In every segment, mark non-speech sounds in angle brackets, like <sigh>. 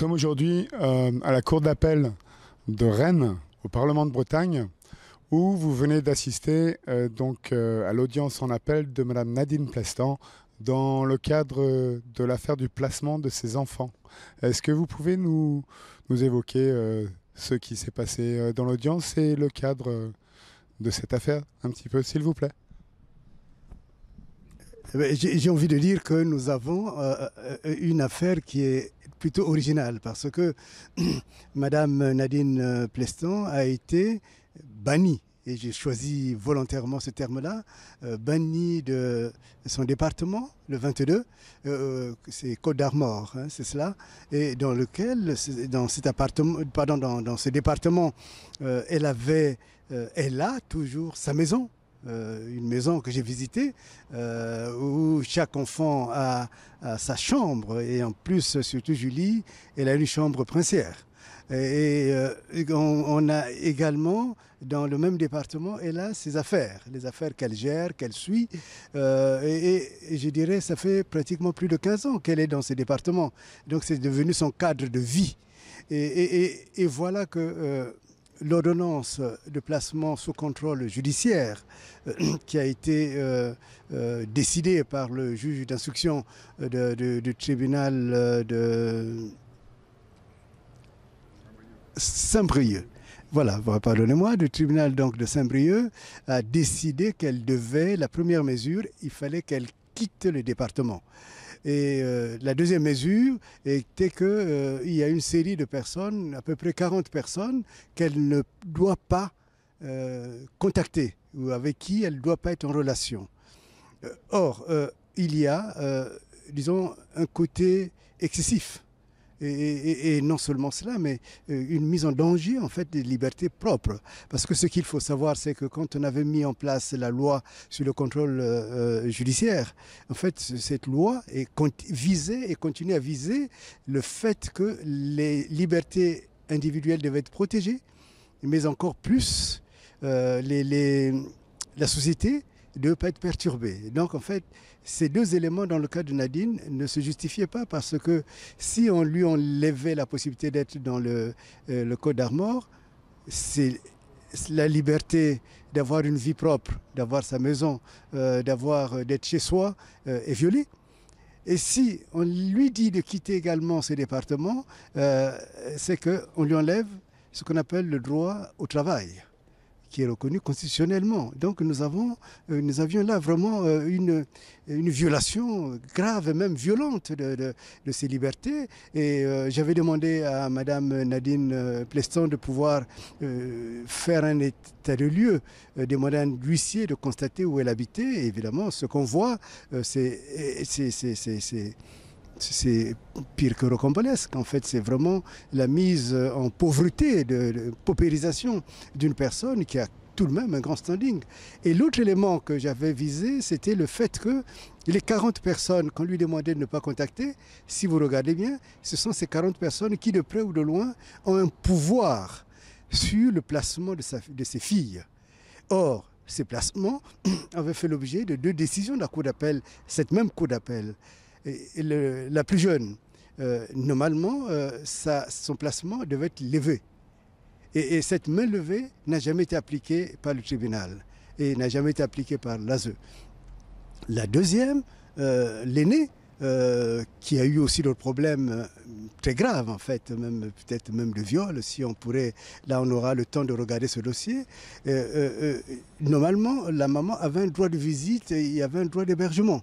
sommes aujourd'hui euh, à la Cour d'appel de Rennes, au Parlement de Bretagne, où vous venez d'assister euh, donc euh, à l'audience en appel de Madame Nadine Plastan dans le cadre de l'affaire du placement de ses enfants. Est-ce que vous pouvez nous, nous évoquer ce qui s'est passé dans l'audience et le cadre de cette affaire un petit peu, s'il vous plaît eh ben, J'ai envie de dire que nous avons une affaire qui est plutôt original parce que <clears throat> Madame Nadine euh, Pleston a été bannie et j'ai choisi volontairement ce terme-là, euh, bannie de son département, le 22, euh, c'est Côte d'Armor, hein, c'est cela, et dans lequel, dans, cet appartement, pardon, dans, ce département, elle avait, elle a toujours sa maison, euh, une maison que j'ai visitée euh, où chaque enfant a, sa chambre et en plus, surtout Julie, elle a une chambre princière. Et, euh, on, a également dans le même département, elle a ses affaires, les affaires qu'elle gère, qu'elle suit. et, je dirais, ça fait pratiquement plus de 15 ans qu'elle est dans ce département. Donc c'est devenu son cadre de vie. Et, voilà que l'ordonnance de placement sous contrôle judiciaire euh, <clears throat> qui a été euh, euh, décidée par le juge d'instruction du tribunal de Saint-Brieuc. Voilà, pardonnez-moi, le tribunal donc de Saint-Brieuc a décidé qu'elle devait, la première mesure, il fallait qu'elle quitte le département. Et euh, la deuxième mesure était qu'il euh, y a une série de personnes, à peu près 40 personnes, qu'elle ne doit pas euh, contacter ou avec qui elle ne doit pas être en relation. Or, il y a, disons, un côté excessif et, non seulement cela, mais euh, une mise en danger en fait des libertés propres. Parce que ce qu'il faut savoir, c'est que quand on avait mis en place la loi sur le contrôle euh, euh, judiciaire, en fait, cette loi visait et continue à viser le fait que les libertés individuelles devaient être protégées, mais encore plus les, la société de ne pas être perturbé. Donc en fait, ces deux éléments dans le cas de Nadine ne se justifiaient pas parce que si on lui enlevait la possibilité d'être dans le, euh, Code d'Armor, c'est la liberté d'avoir une vie propre, d'avoir sa maison, euh, d'avoir euh, d'être chez soi est violée. Et si on lui dit de quitter également ce département, c'est qu'on lui enlève ce qu'on appelle le droit au travail qui est reconnu constitutionnellement. Donc nous, avons, euh, nous avions là vraiment euh, une, une violation grave, même violente de, ces libertés. Et euh, j'avais demandé à Madame Nadine Pleston de pouvoir faire un état de lieu, demander à un huissier de constater où elle habitait. évidemment, ce qu'on voit, c'est c'est pire que rocambolesque. En fait, c'est vraiment la mise en pauvreté, de, paupérisation d'une personne qui a tout de même un grand standing. Et l'autre élément que j'avais visé, c'était le fait que les 40 personnes qu'on lui demandait de ne pas contacter, si vous regardez bien, ce sont ces 40 personnes qui, de près ou de loin, ont un pouvoir sur le placement de, de ses filles. Or, ces placements <coughs> avaient fait l'objet de deux décisions de la Cour d'appel, cette même Cour d'appel la plus jeune, euh, normalement, euh, son placement devait être levé. Et, cette main levée n'a jamais été appliquée par le tribunal et n'a jamais été appliquée par l'ASE. La deuxième, euh, l'aînée, l'aîné, qui a eu aussi d'autres problèmes très graves, en fait, même peut-être même de viol, si on pourrait, là on aura le temps de regarder ce dossier. normalement, la maman avait un droit de visite et il y avait un droit d'hébergement.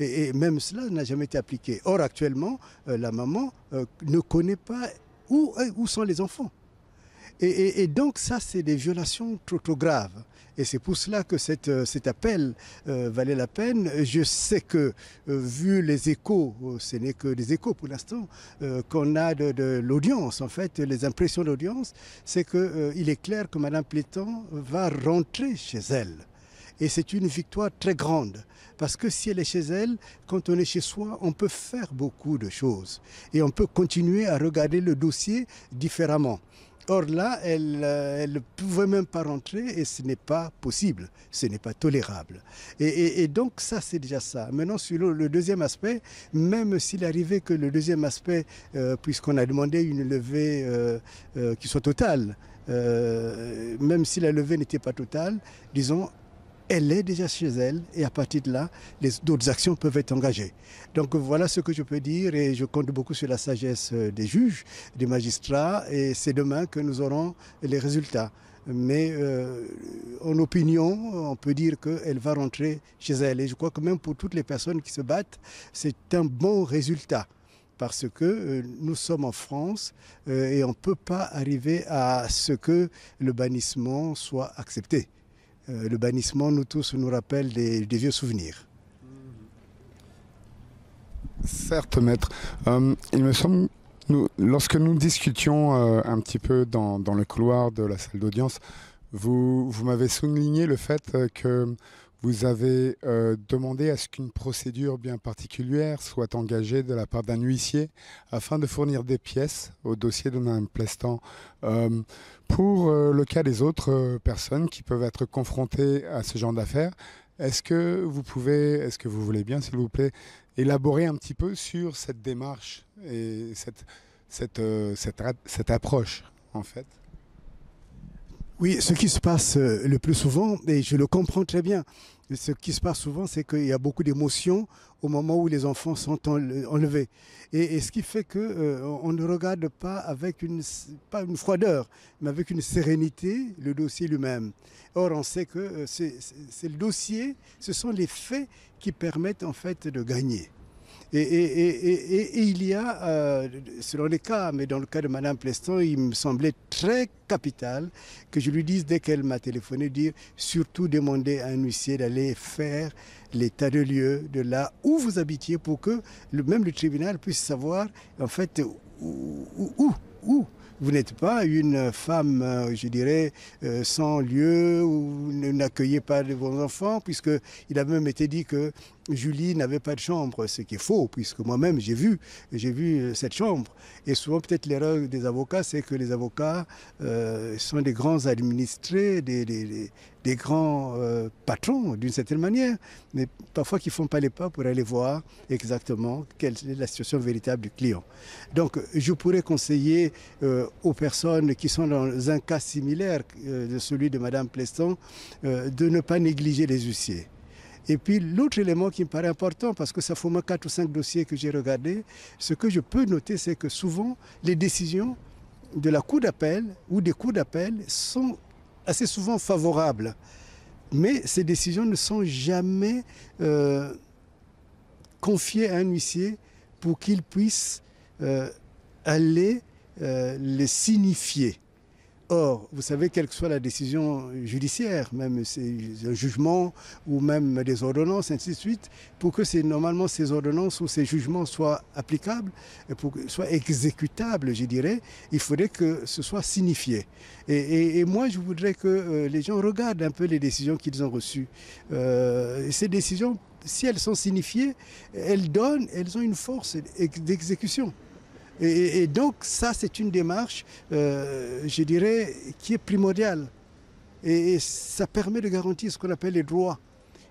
Et, même cela n'a jamais été appliqué. Or, actuellement, euh, la maman euh, ne connaît pas où, où sont les enfants. Et, donc ça, c'est des violations trop, trop graves. Et c'est pour cela que euh, cet appel valait la peine. Je sais que, vu les échos, ce n'est que des échos pour l'instant, qu'on a de, l'audience, en fait, les impressions de l'audience, c'est qu'il est clair que Mme Pléton va rentrer chez elle. Et c'est une victoire très grande. Parce que si elle est chez elle, quand on est chez soi, on peut faire beaucoup de choses. Et on peut continuer à regarder le dossier différemment. Or là, elle, euh, ne pouvait même pas rentrer et ce n'est pas possible, ce n'est pas tolérable. Et, donc ça, c'est déjà ça. Maintenant, sur le, deuxième aspect, même s'il arrivait que le deuxième aspect, euh, puisqu'on a demandé une levée euh, qui soit totale, même si la levée n'était pas totale, disons, elle est déjà chez elle et à partir de là, d'autres actions peuvent être engagées. Donc voilà ce que je peux dire et je compte beaucoup sur la sagesse euh, des juges, des magistrats et c'est demain que nous aurons les résultats. Mais euh, en opinion, on peut dire qu'elle va rentrer chez elle. Et je crois que même pour toutes les personnes qui se battent, c'est un bon résultat parce que euh, nous sommes en France et on ne peut pas arriver à ce que le bannissement soit accepté. Euh, le bannissement, nous tous, nous rappelle des, vieux souvenirs. Certes, maître. Euh, il me semble, nous, lorsque nous discutions euh, un petit peu dans, dans, le couloir de la salle d'audience, vous, vous m'avez souligné le fait que vous avez euh, demandé à ce qu'une procédure bien particulière soit engagée de la part d'un huissier afin de fournir des pièces au dossier de Mme Plestan pour euh, le cas des autres euh, personnes qui peuvent être confrontées à ce genre d'affaires. Est-ce que vous pouvez, est-ce que vous voulez bien, s'il vous plaît, élaborer un petit peu sur cette démarche et cette, cette approche, en fait oui, ce qui se passe euh, le plus souvent, et je le comprends très bien, ce qui se passe souvent, c'est qu'il y a beaucoup d'émotions au moment où les enfants sont euh, enlevés. Et, ce qui fait qu'on euh, on ne regarde pas avec une, pas une froideur, mais avec une sérénité le dossier lui-même. Or, on sait que c'est le dossier, ce sont les faits qui permettent en fait de gagner. Et, il y a, euh, selon les cas, mais dans le cas de Madame Pleston, il me semblait très capital que je lui dise dès qu'elle m'a téléphoné, dire surtout demander à un huissier d'aller faire l'état de lieu de là où vous habitiez pour que le, même le tribunal puisse savoir en fait où, où, où vous n'êtes pas une femme, euh, je dirais, euh, sans lieu, ou n'accueillez pas vos enfants, puisqu'il a même été dit que Julie n'avait pas de chambre, ce qui est faux, puisque moi-même j'ai vu, j'ai vu euh, cette chambre. Et souvent peut-être l'erreur des avocats, c'est que les avocats sont des grands administrés, des, des grands euh, patrons d'une certaine manière, mais parfois qui ne font pas les pas pour aller voir exactement quelle est la situation véritable du client. Donc je pourrais conseiller euh, aux personnes qui sont dans un cas similaire euh, de celui de Madame Pleston de ne pas négliger les huissiers. Et puis l'autre élément qui me paraît important, parce que ça fait au moins 4 ou 5 dossiers que j'ai regardés, ce que je peux noter, c'est que souvent les décisions de la cour d'appel ou des cours d'appel sont assez souvent favorables. Mais ces décisions ne sont jamais euh, confiées à un huissier pour qu'il puisse euh, aller euh, les signifier. Or, vous savez, quelle que soit la décision judiciaire, même un jugement ou même des ordonnances, ainsi de suite, pour que ces, normalement ces ordonnances ou ces jugements soient applicables, et pour, soient exécutables, je dirais, il faudrait que ce soit signifié. Et, moi, je voudrais que euh, les gens regardent un peu les décisions qu'ils ont reçues. Euh, ces décisions, si elles sont signifiées, elles donnent, elles ont une force d'exécution. Et, donc ça, c'est une démarche, euh, je dirais, qui est primordiale. Et, ça permet de garantir ce qu'on appelle les droits.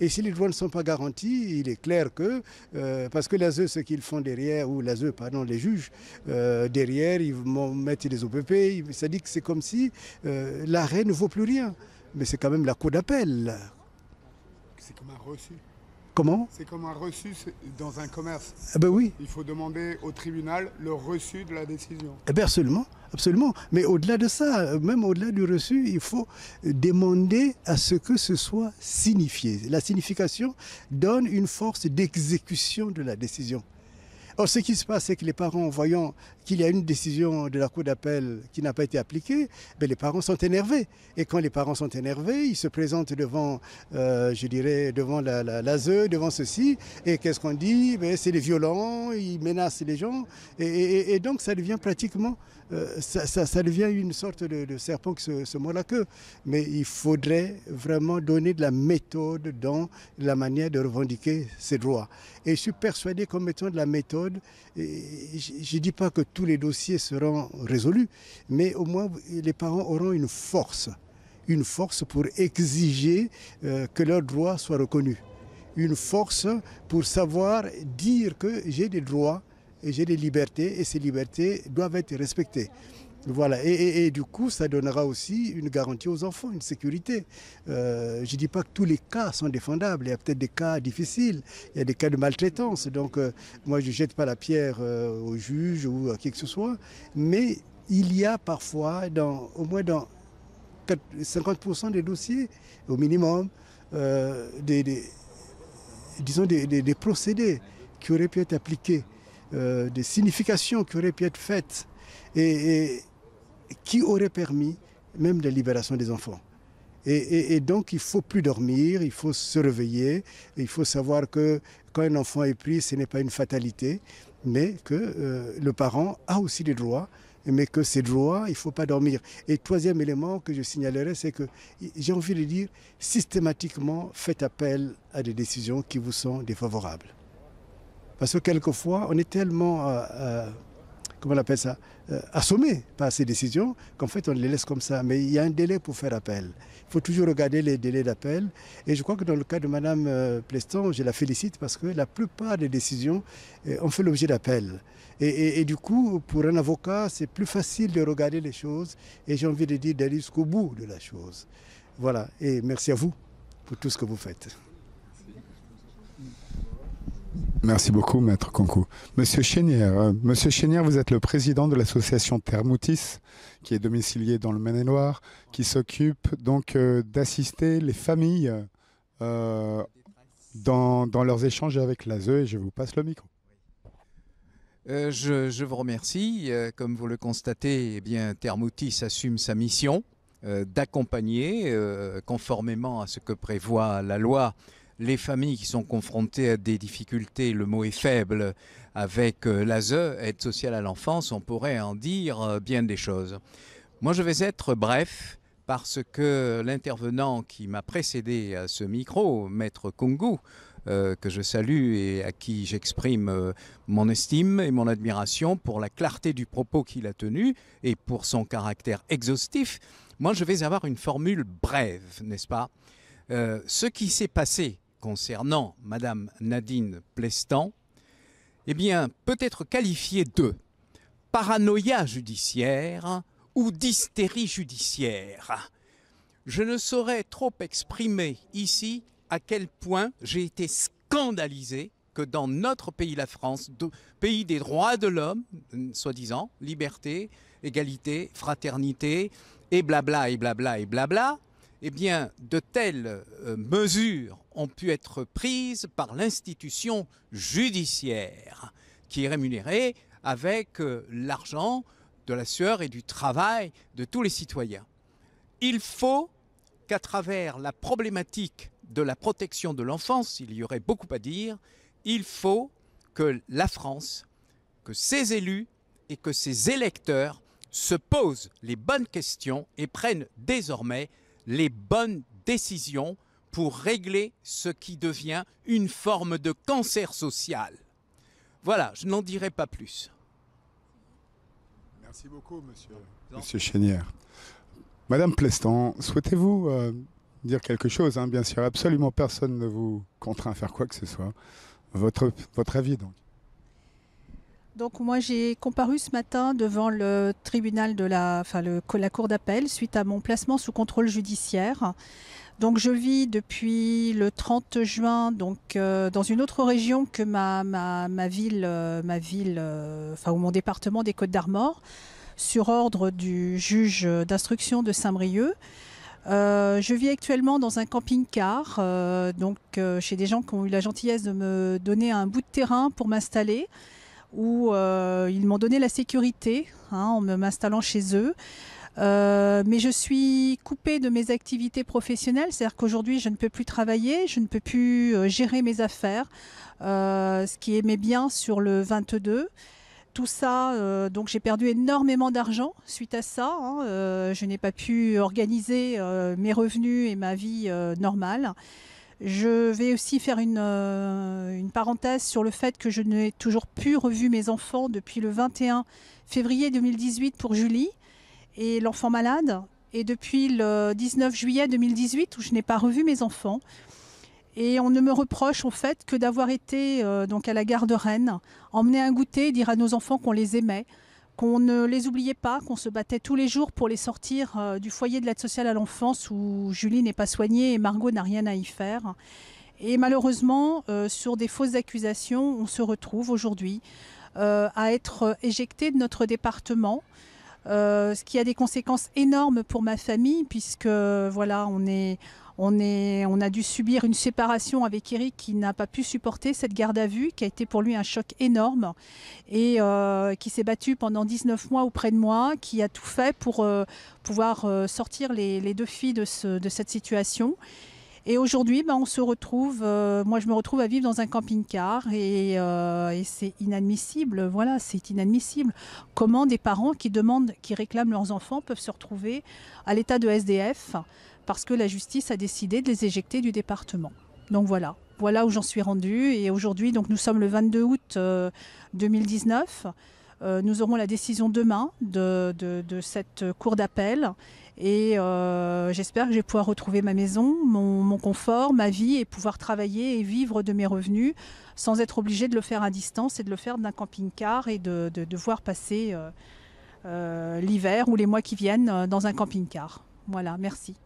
Et si les droits ne sont pas garantis, il est clair que, euh, parce que l'ASE, ce qu'ils font derrière, ou l'ASE, pardon, les juges, euh, derrière, ils mettent des OPP, ça dit que c'est comme si l'arrêt ne vaut plus rien. Mais c'est quand même la cour d'appel. C'est un reçu Comment C'est comme un reçu dans un commerce. Eh ben oui. Il faut demander au tribunal le reçu de la décision. Eh bien absolument, absolument. Mais au-delà de ça, même au-delà du reçu, il faut demander à ce que ce soit signifié. La signification donne une force d'exécution de la décision. Or, ce qui se passe, c'est que les parents, voyant qu'il y a une décision de la Cour d'appel qui n'a pas été appliquée, ben, les parents sont énervés. Et quand les parents sont énervés, ils se présentent devant, euh, je dirais, devant la, la, e, devant ceci. Et qu'est-ce qu'on dit ben, C'est les violents, ils menacent les gens. Et, donc, ça devient pratiquement, euh, ça, ça, devient une sorte de, serpent qui se, se mord la queue. Mais il faudrait vraiment donner de la méthode dans la manière de revendiquer ses droits. Et je suis persuadé qu'en mettant de la méthode, et je ne dis pas que tous les dossiers seront résolus, mais au moins les parents auront une force, une force pour exiger euh, que leurs droits soient reconnus, une force pour savoir dire que j'ai des droits et j'ai des libertés et ces libertés doivent être respectées. Voilà, et, du coup, ça donnera aussi une garantie aux enfants, une sécurité. Euh, je ne dis pas que tous les cas sont défendables, il y a peut-être des cas difficiles, il y a des cas de maltraitance, donc euh, moi je ne jette pas la pierre euh, au juge ou à qui que ce soit, mais il y a parfois, dans, au moins dans 50% des dossiers, au minimum, des, disons des, procédés qui auraient pu être appliqués, des significations qui auraient pu être faites. et qui aurait permis même la libération des enfants. Et, donc, il faut plus dormir, il faut se réveiller, il faut savoir que quand un enfant est pris, ce n'est pas une fatalité, mais que euh, le parent a aussi des droits, mais que ces droits, il ne faut pas dormir. Et troisième élément que je signalerai, c'est que j'ai envie de dire, systématiquement, faites appel à des décisions qui vous sont défavorables. Parce que quelquefois, on est tellement... Euh, euh, comment on appelle ça, euh, assommés par ces décisions, qu'en fait on les laisse comme ça. Mais il y a un délai pour faire appel. Il faut toujours regarder les délais d'appel. Et je crois que dans le cas de Madame euh, Pleston, je la félicite parce que la plupart des décisions euh, ont fait l'objet d'appel. Et, et, du coup, pour un avocat, c'est plus facile de regarder les choses et j'ai envie de dire d'aller jusqu'au bout de la chose. Voilà, et merci à vous pour tout ce que vous faites. Merci beaucoup, Maître Conco. Monsieur Chénière, euh, Monsieur Chénière, vous êtes le président de l'association Thermoutis, qui est domiciliée dans le Maine-et-Loire, qui s'occupe donc euh, d'assister les familles euh, dans, leurs échanges avec l'ASE. Et je vous passe le micro. Je, vous remercie. Comme vous le constatez, eh bien, Thermoutis assume sa mission d'accompagner, conformément à ce que prévoit la loi, les familles qui sont confrontées à des difficultés, le mot est faible, avec euh, l'ASE, aide sociale à l'enfance, on pourrait en dire euh, bien des choses. Moi, je vais être bref parce que l'intervenant qui m'a précédé à ce micro, Maître Kungu, euh, que je salue et à qui j'exprime mon estime et mon admiration pour la clarté du propos qu'il a tenu et pour son caractère exhaustif, moi je vais avoir une formule brève, n'est-ce pas Ce qui s'est passé concernant Madame Nadine Plestan, eh bien, peut être qualifiée de paranoïa judiciaire ou d'hystérie judiciaire. Je ne saurais trop exprimer ici à quel point j'ai été scandalisé que dans notre pays, la France, pays des droits de l'homme, soi-disant, liberté, égalité, fraternité, et blabla, et blabla, et blabla, eh bien, de telles euh, mesures ont pu être prises par l'institution judiciaire, qui est rémunérée avec euh, l'argent de la sueur et du travail de tous les citoyens. Il faut qu'à travers la problématique de la protection de l'enfance, il y aurait beaucoup à dire, il faut que la France, que ses élus et que ses électeurs se posent les bonnes questions et prennent désormais les bonnes décisions pour régler ce qui devient une forme de cancer social. Voilà, je n'en dirai pas plus. Merci beaucoup, monsieur, monsieur Chénière. Madame Plestan, souhaitez-vous euh, dire quelque chose hein Bien sûr, absolument personne ne vous contraint à faire quoi que ce soit. Votre, votre avis, donc. Donc moi j'ai comparu ce matin devant le tribunal de la, la cour d'appel suite à mon placement sous contrôle judiciaire. Donc je vis depuis le 30 juin donc euh, dans une autre région que ma, ma, ville, ma ville, euh, euh, enfin ou mon département des Côtes d'Armor, sur ordre du juge d'instruction de Saint-Brieuc. je vis actuellement dans un camping-car, donc chez des gens qui ont eu la gentillesse de me donner un bout de terrain pour m'installer où euh, ils m'ont donné la sécurité hein, en m'installant chez eux. Euh, mais je suis coupée de mes activités professionnelles, c'est-à-dire qu'aujourd'hui je ne peux plus travailler, je ne peux plus euh, gérer mes affaires, ce qui est mes biens sur le 22. Tout ça, donc j'ai perdu énormément d'argent suite à ça. Hein, je n'ai pas pu organiser mes revenus et ma vie normale. Je vais aussi faire euh, une, parenthèse sur le fait que je n'ai toujours plus revu mes enfants depuis le 21 février 2018 pour Julie et l'enfant malade, et depuis le 19 juillet 2018 où je n'ai pas revu mes enfants. Et on ne me reproche en fait que d'avoir été euh, donc à la gare de Rennes, emmener un goûter, dire à nos enfants qu'on les aimait qu'on ne les oubliait pas, qu'on se battait tous les jours pour les sortir euh, du foyer de l'aide sociale à l'enfance où Julie n'est pas soignée et Margot n'a rien à y faire. Et malheureusement, euh, sur des fausses accusations, on se retrouve aujourd'hui euh, à être éjecté de notre département. ce qui a des conséquences énormes pour ma famille puisque voilà on est on, a dû subir une séparation avec Eric qui n'a pas pu supporter cette garde à vue, qui a été pour lui un choc énorme et euh, qui s'est battu pendant 19 mois auprès de moi, qui a tout fait pour euh, pouvoir euh, sortir les, deux filles de, cette situation. Et aujourd'hui, ben, on se retrouve, moi je me retrouve à vivre dans un camping-car et, et c'est inadmissible. Voilà, c'est inadmissible. Comment des parents qui demandent, qui réclament leurs enfants peuvent se retrouver à l'état de SDF parce que la justice a décidé de les éjecter du département. Donc voilà, voilà où j'en suis rendue. Et aujourd'hui, donc nous sommes le 22 août 2019. Euh, euh, nous aurons la décision demain de, cette cour d'appel. Et euh, j'espère que je vais pouvoir retrouver ma maison, mon, confort, ma vie et pouvoir travailler et vivre de mes revenus sans être obligé de le faire à distance et de le faire d'un camping-car et de, de, voir passer l'hiver ou les mois qui viennent dans un camping-car. Voilà, merci.